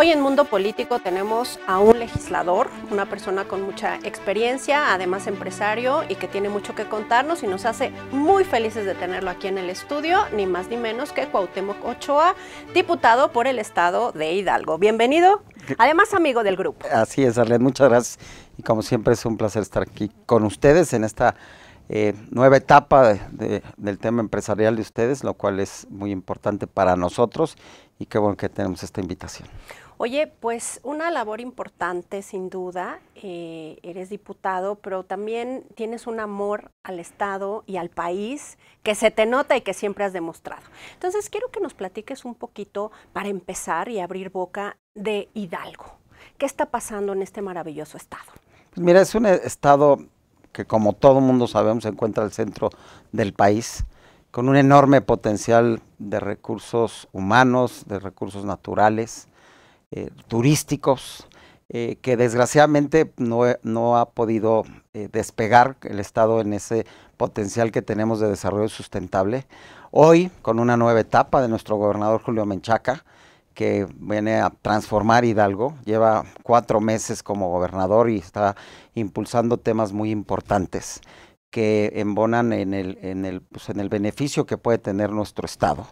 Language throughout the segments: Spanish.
Hoy en Mundo Político tenemos a un legislador, una persona con mucha experiencia, además empresario y que tiene mucho que contarnos y nos hace muy felices de tenerlo aquí en el estudio, ni más ni menos que Cuauhtémoc Ochoa, diputado por el estado de Hidalgo. Bienvenido, además amigo del grupo. Así es, Arlen. muchas gracias y como siempre es un placer estar aquí con ustedes en esta eh, nueva etapa del tema empresarial de ustedes, lo cual es muy importante para nosotros y qué bueno que tenemos esta invitación. Oye, pues una labor importante sin duda, eh, eres diputado, pero también tienes un amor al Estado y al país que se te nota y que siempre has demostrado. Entonces quiero que nos platiques un poquito para empezar y abrir boca de Hidalgo. ¿Qué está pasando en este maravilloso estado? Pues mira, es un estado que como todo mundo sabemos se encuentra al centro del país, con un enorme potencial de recursos humanos, de recursos naturales, eh, turísticos eh, que desgraciadamente no, no ha podido eh, despegar el Estado en ese potencial que tenemos de desarrollo sustentable. Hoy, con una nueva etapa de nuestro gobernador Julio Menchaca, que viene a transformar Hidalgo, lleva cuatro meses como gobernador y está impulsando temas muy importantes que embonan en el, en el, pues, en el beneficio que puede tener nuestro Estado.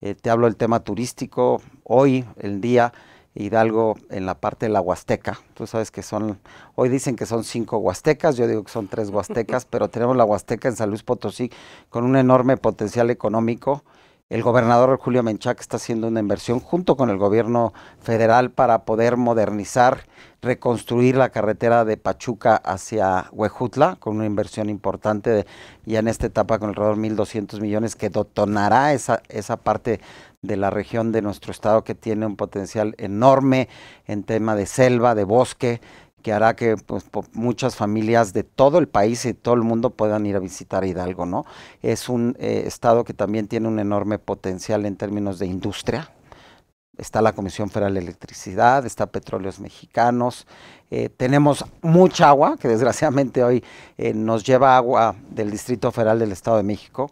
te hablo del tema turístico, hoy el día Hidalgo en la parte de la Huasteca. Tú sabes que son, hoy dicen que son cinco Huastecas, yo digo que son tres Huastecas, pero tenemos la Huasteca en San Luis Potosí con un enorme potencial económico. El gobernador Julio Menchaca está haciendo una inversión junto con el gobierno federal para poder modernizar, reconstruir la carretera de Pachuca hacia Huejutla con una inversión importante ya en esta etapa con alrededor de 1.200 millones que dotonará esa, esa parte de la región de nuestro estado que tiene un potencial enorme en tema de selva, de bosque, que hará que pues, muchas familias de todo el país y todo el mundo puedan ir a visitar Hidalgo, ¿no? Es un eh, estado que también tiene un enorme potencial en términos de industria. Está la Comisión Federal de Electricidad, está Petróleos Mexicanos, eh, tenemos mucha agua, que desgraciadamente hoy eh, nos lleva agua del Distrito Federal del Estado de México,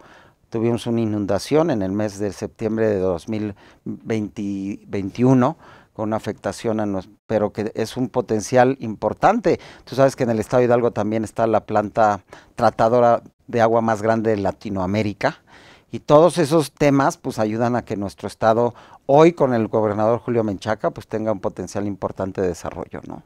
tuvimos una inundación en el mes de septiembre de 2021 con una afectación a pero que es un potencial importante. Tú sabes que en el estado de Hidalgo también está la planta tratadora de agua más grande de Latinoamérica. Y todos esos temas pues ayudan a que nuestro estado hoy con el gobernador Julio Menchaca pues tenga un potencial importante de desarrollo, ¿no?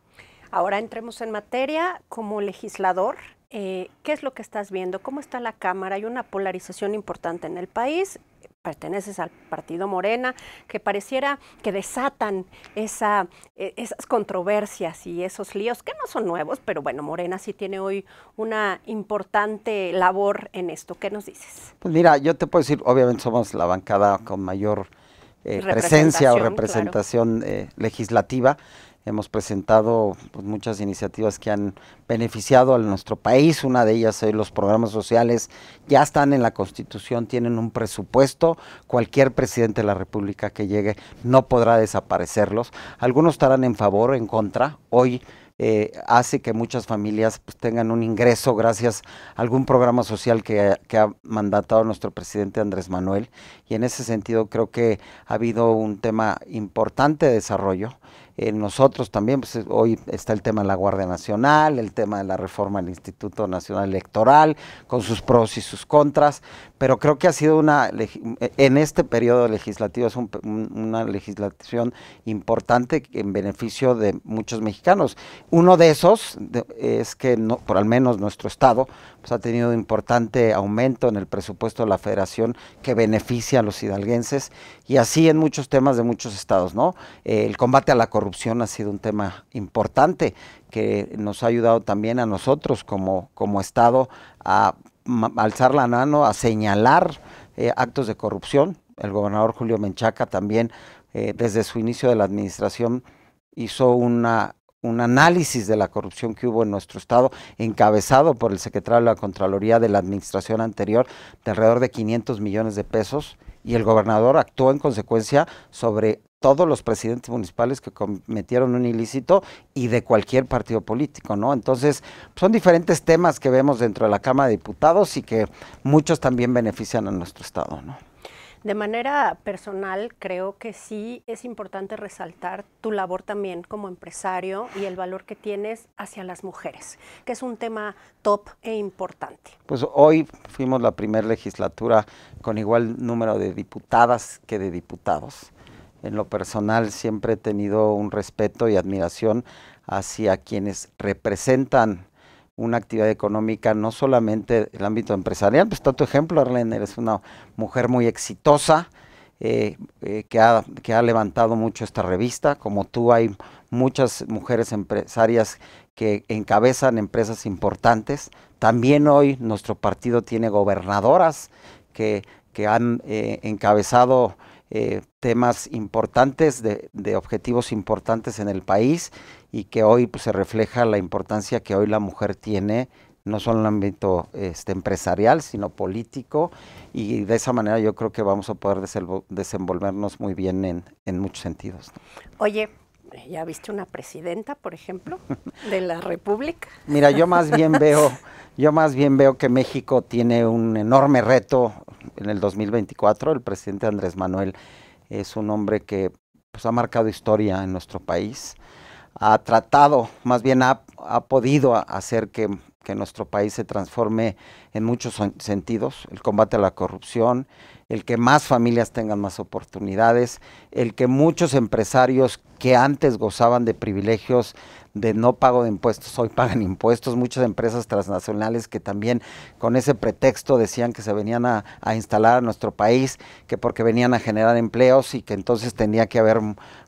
Ahora entremos en materia como legislador. Eh, qué es lo que estás viendo, cómo está la Cámara. Hay una polarización importante en el país. Perteneces al partido Morena, que pareciera que desatan e, esas controversias y esos líos, que no son nuevos, pero bueno, Morena sí tiene hoy una importante labor en esto. ¿Qué nos dices? Pues mira, yo te puedo decir, obviamente somos la bancada con mayor eh, presencia o representación eh, legislativa Hemos presentado pues, muchas iniciativas que han beneficiado a nuestro país. Una de ellas es los programas sociales. Ya están en la Constitución, tienen un presupuesto. Cualquier presidente de la República que llegue no podrá desaparecerlos. Algunos estarán en favor, en contra. Hoy eh, hace que muchas familias pues, tengan un ingreso gracias a algún programa social que, ha mandatado nuestro presidente Andrés Manuel. Y en ese sentido creo que ha habido un tema importante de desarrollo. Eh, nosotros también, pues hoy está el tema de la Guardia Nacional, el tema de la reforma del Instituto Nacional Electoral, con sus pros y sus contras, pero creo que ha sido una, en este periodo legislativo es una legislación importante en beneficio de muchos mexicanos. Uno de esos es que, no, por al menos nuestro Estado, pues ha tenido un importante aumento en el presupuesto de la federación que beneficia a los hidalguenses y así en muchos temas de muchos estados, ¿no? el combate a la corrupción corrupción ha sido un tema importante que nos ha ayudado también a nosotros como, como Estado a alzar la mano, a señalar eh, actos de corrupción. El gobernador Julio Menchaca también, eh, desde su inicio de la administración, hizo una, un análisis de la corrupción que hubo en nuestro Estado, encabezado por el secretario de la Contraloría de la administración anterior, de alrededor de 500 millones de pesos, y el gobernador actuó en consecuencia sobre todos los presidentes municipales que cometieron un ilícito y de cualquier partido político, ¿no? Entonces, son diferentes temas que vemos dentro de la Cámara de Diputados y que muchos también benefician a nuestro Estado, ¿no? De manera personal, creo que sí es importante resaltar tu labor también como empresario y el valor que tienes hacia las mujeres, que es un tema top e importante. Pues hoy fuimos la primera legislatura con igual número de diputadas que de diputados en lo personal siempre he tenido un respeto y admiración hacia quienes representan una actividad económica, no solamente el ámbito empresarial, pues está tu ejemplo, Arlene, eres una mujer muy exitosa, eh, eh, que, ha, levantado mucho esta revista. Como tú, hay muchas mujeres empresarias que encabezan empresas importantes. También hoy nuestro partido tiene gobernadoras que, que han eh, encabezado eh, temas importantes, de, objetivos importantes en el país y que hoy pues, se refleja la importancia que hoy la mujer tiene no solo en el ámbito este, empresarial, sino político, y de esa manera yo creo que vamos a poder desenvolvernos muy bien en, muchos sentidos. Oye, ¿Ya viste una presidenta, por ejemplo, de la República? Mira, yo más bien veo, yo más bien veo que México tiene un enorme reto en el 2024. El presidente Andrés Manuel es un hombre que pues, ha marcado historia en nuestro país. Ha tratado, más bien ha, ha podido hacer que que nuestro país se transforme en muchos sentidos, el combate a la corrupción, el que más familias tengan más oportunidades, el que muchos empresarios que antes gozaban de privilegios de no pago de impuestos, hoy pagan impuestos, muchas empresas transnacionales que también con ese pretexto decían que se venían a, instalar a nuestro país, que porque venían a generar empleos y que entonces tenía que haber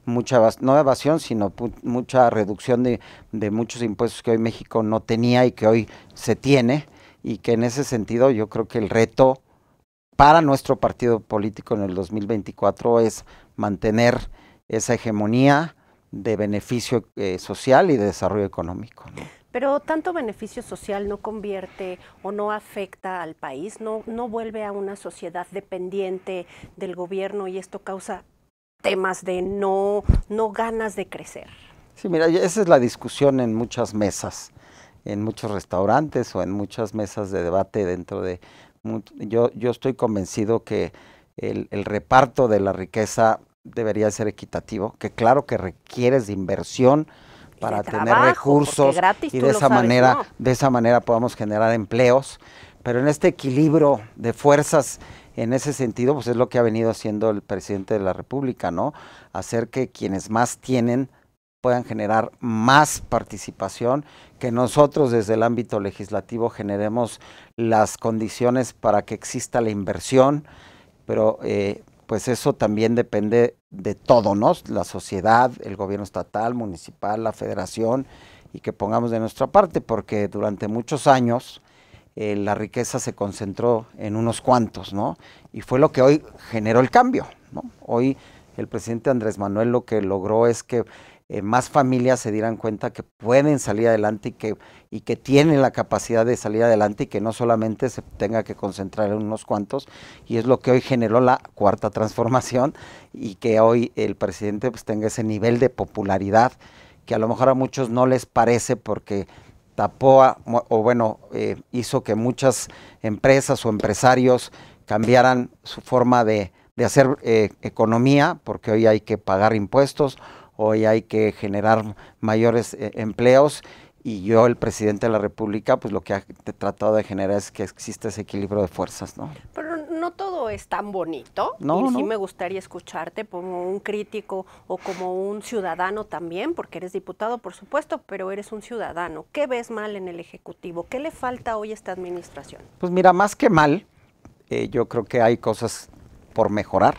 mucha, no evasión, sino mucha reducción de, de muchos impuestos que hoy México no tenía y que hoy se tiene, y que en ese sentido yo creo que el reto para nuestro partido político en el 2024 es mantener esa hegemonía, de beneficio eh, social y de desarrollo económico. Pero tanto beneficio social no convierte o no afecta al país, no, no vuelve a una sociedad dependiente del gobierno y esto causa temas de no, no ganas de crecer. Sí, mira, esa es la discusión en muchas mesas, en muchos restaurantes o en muchas mesas de debate dentro de... Yo, yo estoy convencido que el, el reparto de la riqueza debería ser equitativo, que claro que requieres de inversión para tener recursos y de esa manera de esa manera podamos generar empleos, pero en este equilibrio de fuerzas en ese sentido pues es lo que ha venido haciendo el presidente de la República, ¿no? Hacer que quienes más tienen puedan generar más participación, que nosotros desde el ámbito legislativo generemos las condiciones para que exista la inversión, pero eh, pues eso también depende de todo, ¿no? La sociedad, el gobierno estatal, municipal, la federación, y que pongamos de nuestra parte, porque durante muchos años eh, la riqueza se concentró en unos cuantos, ¿no? Y fue lo que hoy generó el cambio, ¿no? Hoy el presidente Andrés Manuel lo que logró es que eh, más familias se dieran cuenta que pueden salir adelante y que, y que tienen la capacidad de salir adelante y que no solamente se tenga que concentrar en unos cuantos. Y es lo que hoy generó la cuarta transformación y que hoy el presidente pues, tenga ese nivel de popularidad que a lo mejor a muchos no les parece porque tapó o bueno, eh, hizo que muchas empresas o empresarios cambiaran su forma de, hacer eh, economía, porque hoy hay que pagar impuestos, hoy hay que generar mayores eh, empleos y yo, el presidente de la República, pues lo que he tratado de generar es que exista ese equilibrio de fuerzas, ¿no? Pero no todo es tan bonito. No, y sí me gustaría escucharte como un crítico o como un ciudadano también, porque eres diputado, por supuesto, pero eres un ciudadano. ¿Qué ves mal en el Ejecutivo? ¿Qué le falta hoy a esta administración? Pues mira, más que mal, eh, yo creo que hay cosas por mejorar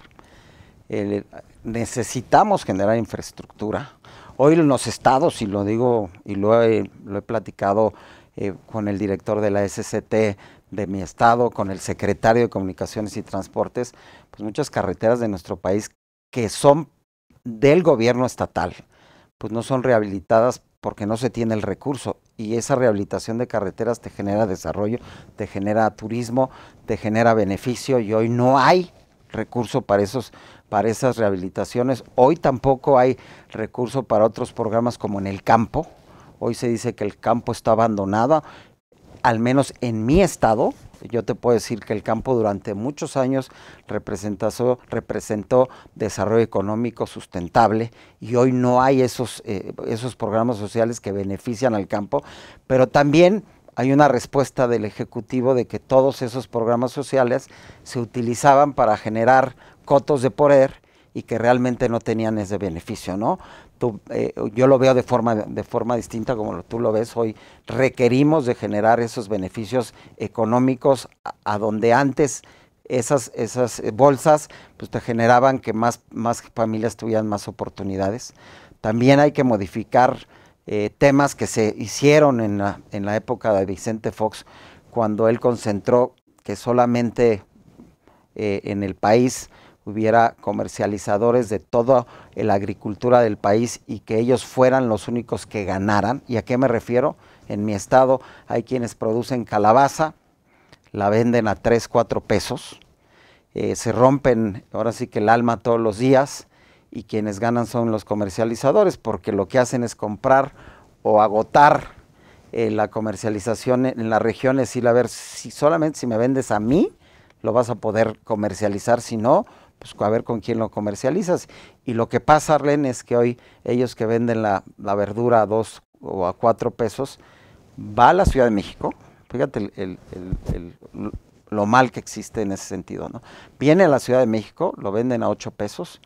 necesitamos generar infraestructura. Hoy los estados, y lo digo y lo he, platicado eh, con el director de la SCT de mi estado, con el secretario de Comunicaciones y Transportes, pues muchas carreteras de nuestro país que son del gobierno estatal, pues no son rehabilitadas porque no se tiene el recurso y esa rehabilitación de carreteras te genera desarrollo, te genera turismo, te genera beneficio y hoy no hay recurso para esos para esas rehabilitaciones. Hoy tampoco hay recurso para otros programas como en el campo. Hoy se dice que el campo está abandonado, al menos en mi estado. Yo te puedo decir que el campo durante muchos años representó, desarrollo económico sustentable y hoy no hay esos, eh, esos programas sociales que benefician al campo, pero también hay una respuesta del Ejecutivo de que todos esos programas sociales se utilizaban para generar cotos de poder y que realmente no tenían ese beneficio, ¿no? Eh, yo lo veo de forma, de forma distinta como tú lo ves hoy. Requerimos de generar esos beneficios económicos a, donde antes esas, esas eh, bolsas pues, te generaban que más, más familias tuvieran más oportunidades. También hay que modificar eh, temas que se hicieron en la, época de Vicente Fox, cuando él concentró que solamente en el país hubiera comercializadores de toda la agricultura del país y que ellos fueran los únicos que ganaran. ¿Y a qué me refiero? En mi estado hay quienes producen calabaza, la venden a 3, 4 pesos, eh, se rompen ahora sí que el alma todos los días y quienes ganan son los comercializadores porque lo que hacen es comprar o agotar eh, la comercialización en, las regiones y la ver si solamente si me vendes a mí lo vas a poder comercializar, si no, pues a ver con quién lo comercializas. Y lo que pasa, Arlen, es que hoy ellos que venden la, verdura a dos o a cuatro pesos, va a la Ciudad de México, fíjate el, lo mal que existe en ese sentido, ¿no? Viene a la Ciudad de México, lo venden a ocho pesos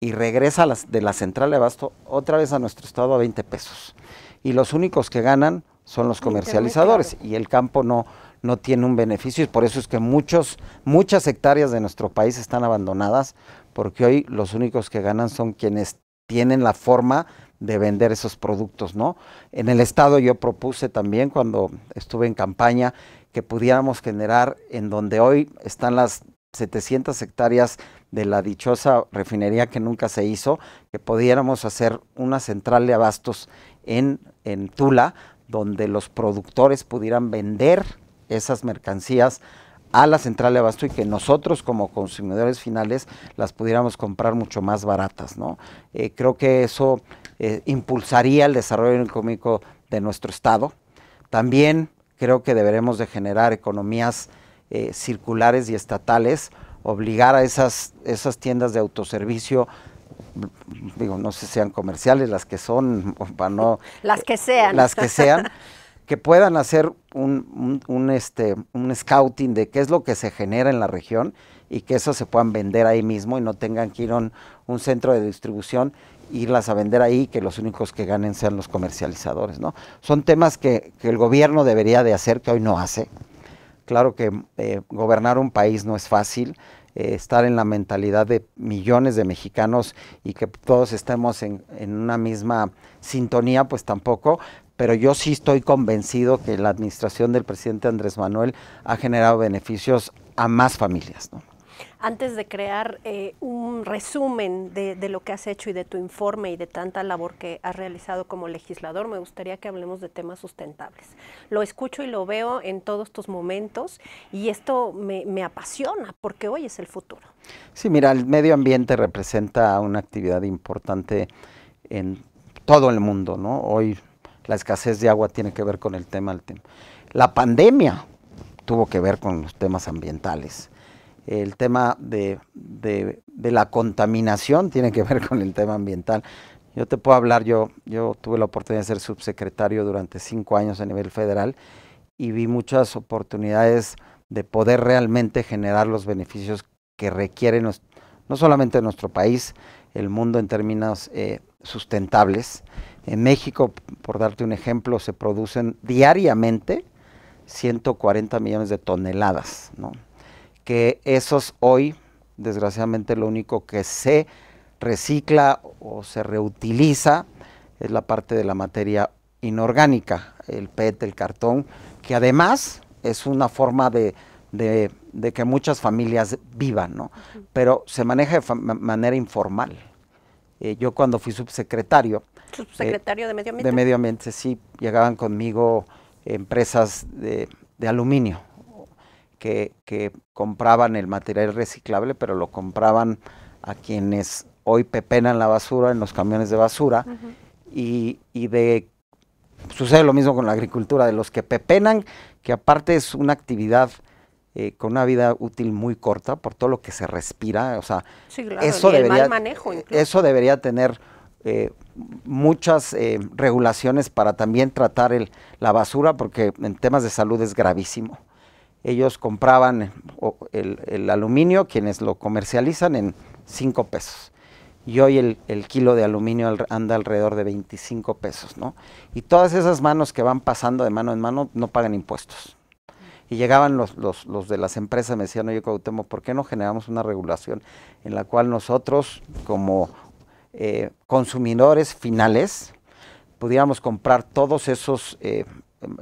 y regresa de la central de abasto otra vez a nuestro estado a 20 pesos. Y los únicos que ganan son los comercializadores y el campo no, no tiene un beneficio y por eso es que muchos, muchas hectáreas de nuestro país están abandonadas porque hoy los únicos que ganan son quienes tienen la forma de vender esos productos, ¿no? En el Estado yo propuse también cuando estuve en campaña que pudiéramos generar en donde hoy están las 700 hectáreas de la dichosa refinería que nunca se hizo, que pudiéramos hacer una central de abastos en, en Tula, donde los productores pudieran vender esas mercancías a la central de abasto y que nosotros como consumidores finales las pudiéramos comprar mucho más baratas. ¿no? Eh, creo que eso eh, impulsaría el desarrollo económico de nuestro Estado. También creo que deberemos de generar economías eh, circulares y estatales, obligar a esas, esas tiendas de autoservicio digo, no sé sean comerciales, las que son, para no... Las que sean. Las que sean, que puedan hacer un, este, un scouting de qué es lo que se genera en la región y que eso se puedan vender ahí mismo y no tengan que ir a un, centro de distribución, irlas a vender ahí, que los únicos que ganen sean los comercializadores. ¿no? Son temas que, el gobierno debería de hacer, que hoy no hace. Claro que eh, gobernar un país no es fácil, eh, estar en la mentalidad de millones de mexicanos y que todos estemos en, en, una misma sintonía, pues tampoco, pero yo sí estoy convencido que la administración del presidente Andrés Manuel ha generado beneficios a más familias. Antes de crear eh, un resumen de, lo que has hecho y de tu informe y de tanta labor que has realizado como legislador, me gustaría que hablemos de temas sustentables. Lo escucho y lo veo en todos estos momentos y esto me, me apasiona porque hoy es el futuro. Sí, mira, el medio ambiente representa una actividad importante en todo el mundo, ¿no? Hoy la escasez de agua tiene que ver con el tema. del tema. La pandemia tuvo que ver con los temas ambientales. El tema de, la contaminación tiene que ver con el tema ambiental. Yo te puedo hablar, yo, yo tuve la oportunidad de ser subsecretario durante cinco años a nivel federal y vi muchas oportunidades de poder realmente generar los beneficios que requiere no, solamente nuestro país, el mundo en términos eh, sustentables. En México, por darte un ejemplo, se producen diariamente 140 millones de toneladas, ¿no? que esos hoy, desgraciadamente, lo único que se recicla o se reutiliza es la parte de la materia inorgánica, el PET, el cartón, que además es una forma de, que muchas familias vivan, Pero se maneja de manera informal. Eh, yo cuando fui subsecretario. de Medio eh, Ambiente. De Medio Ambiente, sí. Llegaban conmigo empresas de, aluminio que, compraban el material reciclable, pero lo compraban a quienes hoy pepenan la basura en los camiones de basura. y, y de sucede lo mismo con la agricultura, de los que pepenan, que aparte es una actividad eh, con una vida útil muy corta por todo lo que se respira, o sea, eso, debería, eso debería tener eh, muchas eh, regulaciones para también tratar la basura, porque en temas de salud es gravísimo. Ellos compraban el, aluminio, quienes lo comercializan, en 5 pesos. Y hoy el, kilo de aluminio anda alrededor de 25 pesos, ¿no? Y todas esas manos que van pasando de mano en mano no pagan impuestos. Y llegaban los, los, los de las empresas, me decían, oye Cuauhtémoc, ¿por qué no generamos una regulación en la cual nosotros como eh, consumidores finales pudiéramos comprar todos esos, eh,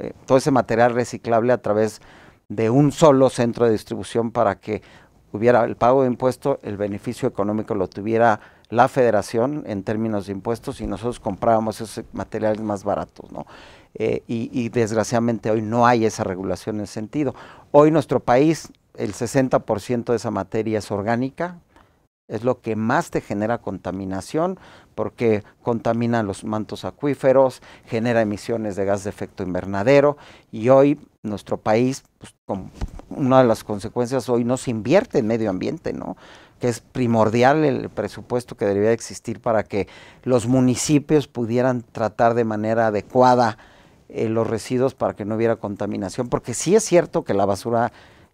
eh, todo ese material reciclable a través de un solo centro de distribución para que hubiera el pago de impuestos, el beneficio económico lo tuviera la federación en términos de impuestos y nosotros comprábamos esos materiales más baratos, ¿no? Eh, y, desgraciadamente hoy no hay esa regulación en sentido. Hoy nuestro país, el 60% de esa materia es orgánica, es lo que más te genera contaminación porque contamina los mantos acuíferos, genera emisiones de gas de efecto invernadero y hoy nuestro país, pues, con una de las consecuencias hoy no se invierte en medio ambiente, ¿no? que es primordial el presupuesto que debería existir para que los municipios pudieran tratar de manera adecuada eh, los residuos para que no hubiera contaminación, porque sí es cierto que la basura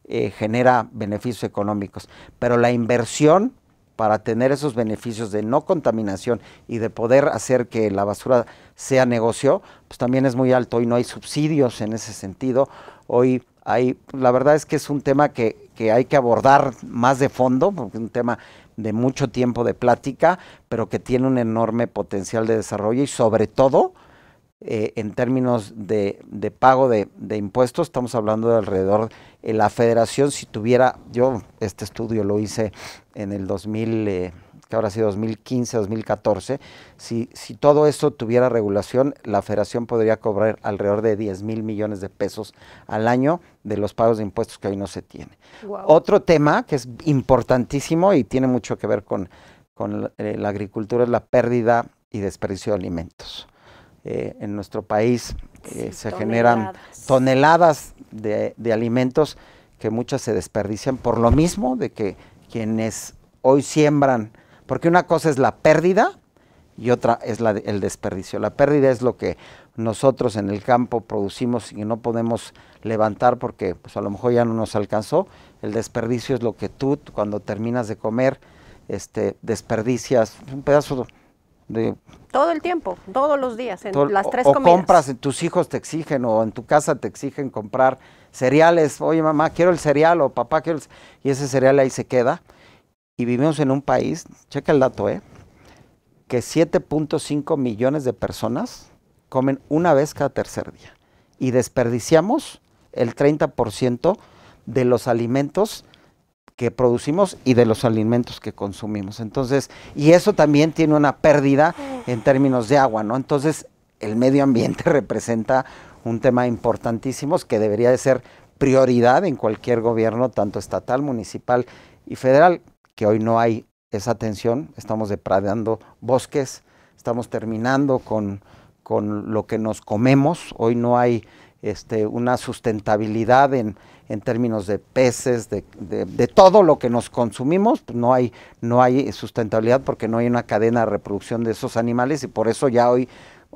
eh, genera beneficios económicos, pero la inversión para tener esos beneficios de no contaminación y de poder hacer que la basura sea negocio, pues también es muy alto. y no hay subsidios en ese sentido. Hoy hay, la verdad es que es un tema que, que hay que abordar más de fondo, porque es un tema de mucho tiempo de plática, pero que tiene un enorme potencial de desarrollo y sobre todo eh, en términos de, pago de, impuestos, estamos hablando de alrededor, eh, la federación si tuviera, yo este estudio lo hice en el 2000, eh, que ahora sí 2015, 2014, si, todo eso tuviera regulación, la federación podría cobrar alrededor de 10 mil millones de pesos al año de los pagos de impuestos que hoy no se tiene. Otro tema que es importantísimo y tiene mucho que ver con, la agricultura es la pérdida y desperdicio de alimentos. Eh, en nuestro país eh, se generan toneladas de, alimentos que muchas se desperdician por lo mismo de que quienes hoy siembran, porque una cosa es la pérdida y otra es la, el desperdicio. La pérdida es lo que nosotros en el campo producimos y no podemos levantar porque pues, a lo mejor ya no nos alcanzó. El desperdicio es lo que tú cuando terminas de comer este, desperdicias un pedazo todo el tiempo, todos los días, en las tres comidas. o compras, tus hijos te exigen o en tu casa te exigen comprar cereales. Oye, mamá, quiero el cereal o papá, quiero el... Y ese cereal ahí se queda. Y vivimos en un país, checa el dato, ¿eh? que 7.5 millones de personas comen una vez cada tercer día. Y desperdiciamos el 30% de los alimentos que producimos y de los alimentos que consumimos. Entonces, y eso también tiene una pérdida en términos de agua, ¿no? Entonces, el medio ambiente representa un tema importantísimo que debería de ser prioridad en cualquier gobierno, tanto estatal, municipal y federal, que hoy no hay esa atención, estamos degradando bosques, estamos terminando con, con lo que nos comemos, hoy no hay este, una sustentabilidad en, en términos de peces, de, todo lo que nos consumimos, no hay, no hay sustentabilidad porque no hay una cadena de reproducción de esos animales y por eso ya hoy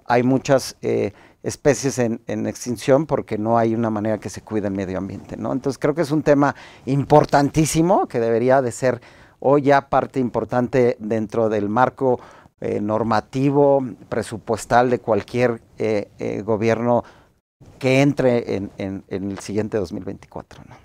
hay muchas eh, especies en, extinción porque no hay una manera que se cuide el medio ambiente. ¿no? Entonces creo que es un tema importantísimo que debería de ser hoy ya parte importante dentro del marco eh, normativo, presupuestal de cualquier eh, eh gobierno que entre en, el siguiente 2024. ¿no?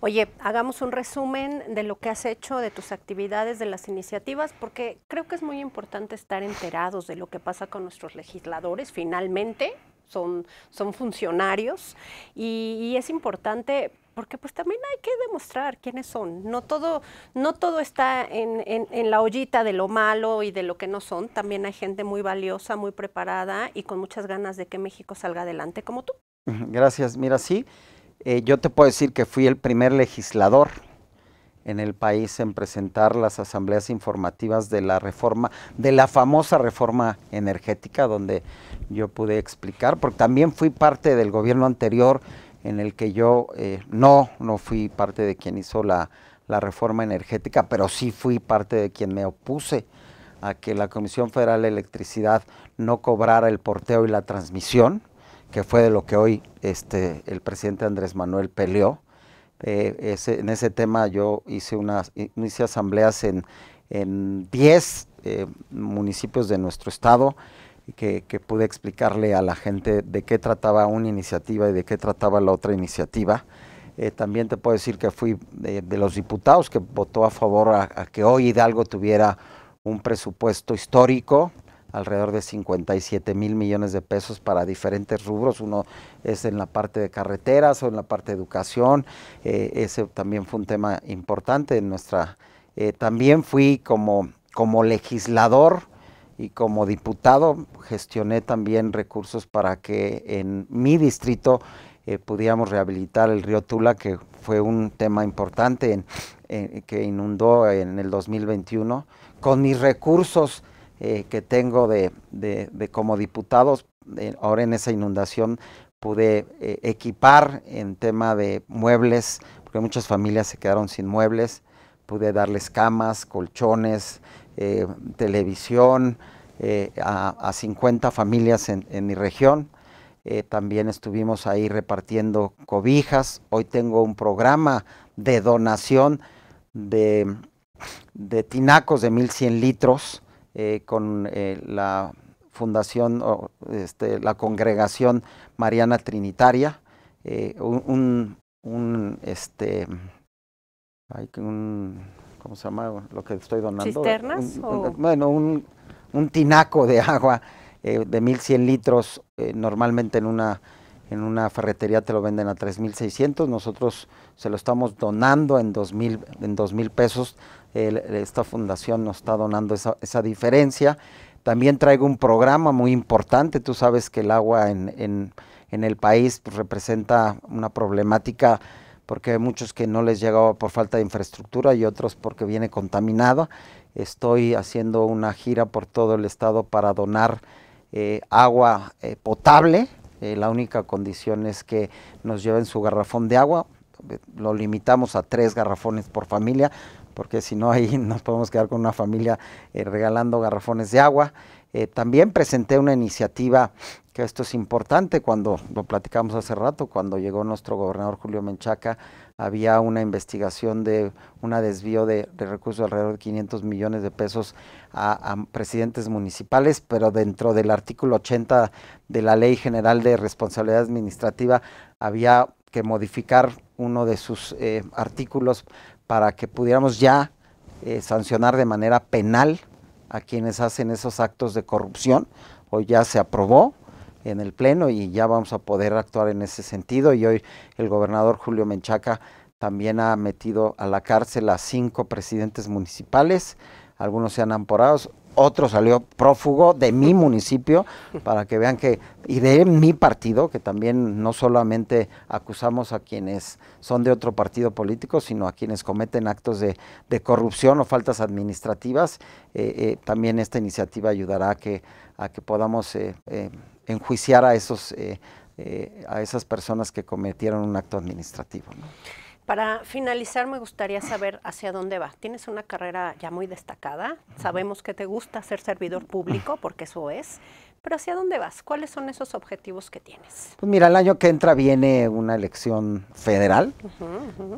Oye, hagamos un resumen de lo que has hecho, de tus actividades, de las iniciativas, porque creo que es muy importante estar enterados de lo que pasa con nuestros legisladores finalmente. Son, son funcionarios y es importante porque pues también hay que demostrar quiénes son. No todo, no todo está en, la ollita de lo malo y de lo que no son. También hay gente muy valiosa, muy preparada y con muchas ganas de que México salga adelante como tú. Gracias. Mira, sí, eh, yo te puedo decir que fui el primer legislador en el país en presentar las asambleas informativas de la reforma, de la famosa reforma energética, donde yo pude explicar, porque también fui parte del gobierno anterior en el que yo eh, no, no fui parte de quien hizo la, reforma energética, pero sí fui parte de quien me opuse a que la Comisión Federal de Electricidad no cobrara el porteo y la transmisión, que fue de lo que hoy este, el presidente Andrés Manuel peleó. Eh, en ese tema yo hice, unas hice asambleas en, en 10 eh, municipios de nuestro estado que, que, pude explicarle a la gente de qué trataba una iniciativa y de qué trataba la otra iniciativa. Eh, también te puedo decir que fui de, los diputados que votó a favor a, que hoy Hidalgo tuviera un presupuesto histórico, alrededor de 57 mil millones de pesos para diferentes rubros. Uno es en la parte de carreteras o en la parte de educación. Eh, ese también fue un tema importante en nuestra... Eh, también fui como legislador y como diputado gestioné también recursos para que en mi distrito eh, pudiéramos rehabilitar el río Tula, que fue un tema importante que inundó en el 2021. Con mis recursos eh, que tengo de, como diputados, eh, ahora en esa inundación pude equipar en tema de muebles, porque muchas familias se quedaron sin muebles, pude darles camas, colchones, eh, televisión eh, a, 50 familias en, mi región. Eh, también estuvimos ahí repartiendo cobijas. Hoy tengo un programa de donación de, tinacos de 1.100 litros con la fundación, este, la congregación Mariana Trinitaria. un, este, hay un ¿cómo se llama? Lo que estoy donando. ¿Cisternas? Bueno, un, tinaco de agua eh, de 1100 litros, eh, normalmente en una, en una ferretería te lo venden a 3600, nosotros se lo estamos donando en 2000, en 2000 pesos, esta fundación nos está donando esa, diferencia. También traigo un programa muy importante, tú sabes que el agua en, el país representa una problemática porque hay muchos que no les llegaba por falta de infraestructura y otros porque viene contaminado. Estoy haciendo una gira por todo el estado para donar eh, agua eh, potable. Eh, la única condición es que nos lleven su garrafón de agua. Lo limitamos a tres garrafones por familia, porque si no ahí nos podemos quedar con una familia regalando garrafones de agua. Eh, también presenté una iniciativa, que esto es importante, cuando lo platicamos hace rato, cuando llegó nuestro gobernador Julio Menchaca, había una investigación de un desvío de, recursos alrededor de 500 millones de pesos a, presidentes municipales, pero dentro del artículo 80 de la Ley General de Responsabilidad Administrativa había que modificar uno de sus eh, artículos para que pudiéramos ya eh, sancionar de manera penal a quienes hacen esos actos de corrupción. Hoy ya se aprobó en el Pleno y ya vamos a poder actuar en ese sentido. Y hoy el gobernador Julio Menchaca también ha metido a la cárcel a cinco presidentes municipales. Algunos se han amparados, otro salió prófugo de mi municipio, para que vean que, y de mi partido, que también no solamente acusamos a quienes son de otro partido político, sino a quienes cometen actos de, corrupción o faltas administrativas, eh, eh, también esta iniciativa ayudará a que, a que podamos eh, enjuiciar a, esos, a esas personas que cometieron un acto administrativo. Para finalizar, me gustaría saber hacia dónde vas. Tienes una carrera ya muy destacada. Sabemos que te gusta ser servidor público, porque eso es. Pero ¿hacia dónde vas? ¿Cuáles son esos objetivos que tienes? Pues mira, el año que entra viene una elección federal,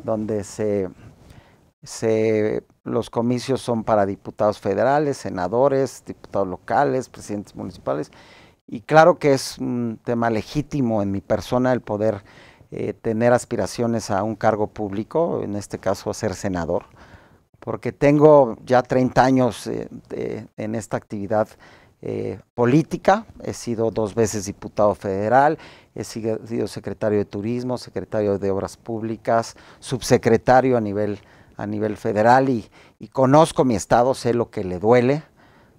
donde se, se, los comicios son para diputados federales, senadores, diputados locales, presidentes municipales. Y claro que es un tema legítimo en mi persona el poder eh, tener aspiraciones a un cargo público, en este caso a ser senador, porque tengo ya 30 años eh, en esta actividad eh, política, he sido dos veces diputado federal, he sido, secretario de Turismo, secretario de Obras Públicas, subsecretario a nivel, a nivel federal y, conozco mi estado, sé lo que le duele.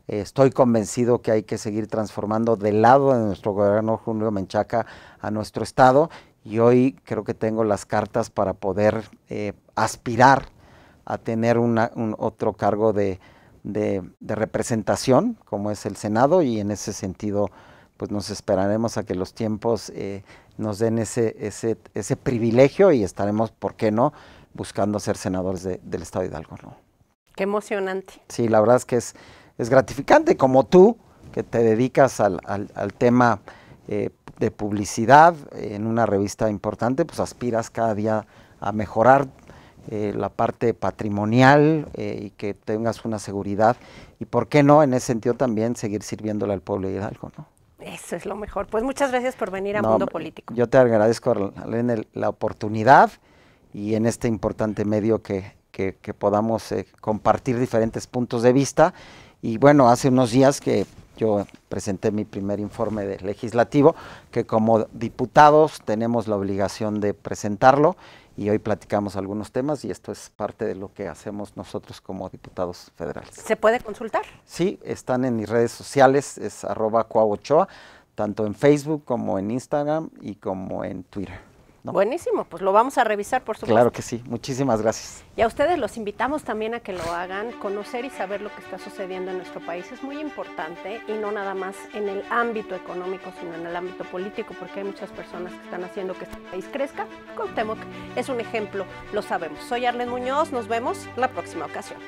estoy convencido que hay que seguir transformando del lado de nuestro gobernador Julio Menchaca a nuestro estado y hoy creo que tengo las cartas para poder eh, aspirar a tener un otro cargo de, representación, como es el Senado, y en ese sentido, pues nos esperaremos a que los tiempos eh, nos den ese, ese, privilegio y estaremos, ¿por qué no?, buscando ser senadores del Estado de Hidalgo. Qué emocionante. Sí, la verdad es que es, es gratificante, como tú, que te dedicas al, tema eh, de publicidad en una revista importante, pues aspiras cada día a mejorar eh, la parte patrimonial eh, y que tengas una seguridad. Y por qué no, en ese sentido también seguir sirviéndole al pueblo de Hidalgo, ¿no? Eso es lo mejor. Pues muchas gracias por venir a Mundo Político. Yo te agradezco, la oportunidad y en este importante medio que, podamos eh, compartir diferentes puntos de vista. Y bueno, hace unos días que yo presenté mi primer informe de legislativo, que como diputados tenemos la obligación de presentarlo y hoy platicamos algunos temas y esto es parte de lo que hacemos nosotros como diputados federales. ¿Se puede consultar? Sí, están en mis redes sociales, es arroba tanto en Facebook como en Instagram y como en Twitter. Buenísimo, pues lo vamos a revisar, por supuesto. Claro que sí, muchísimas gracias. Y a ustedes los invitamos también a que lo hagan, conocer y saber lo que está sucediendo en nuestro país es muy importante y no nada más en el ámbito económico, sino en el ámbito político, porque hay muchas personas que están haciendo que este país crezca. que es un ejemplo, lo sabemos. Soy Arlen Muñoz, nos vemos la próxima ocasión.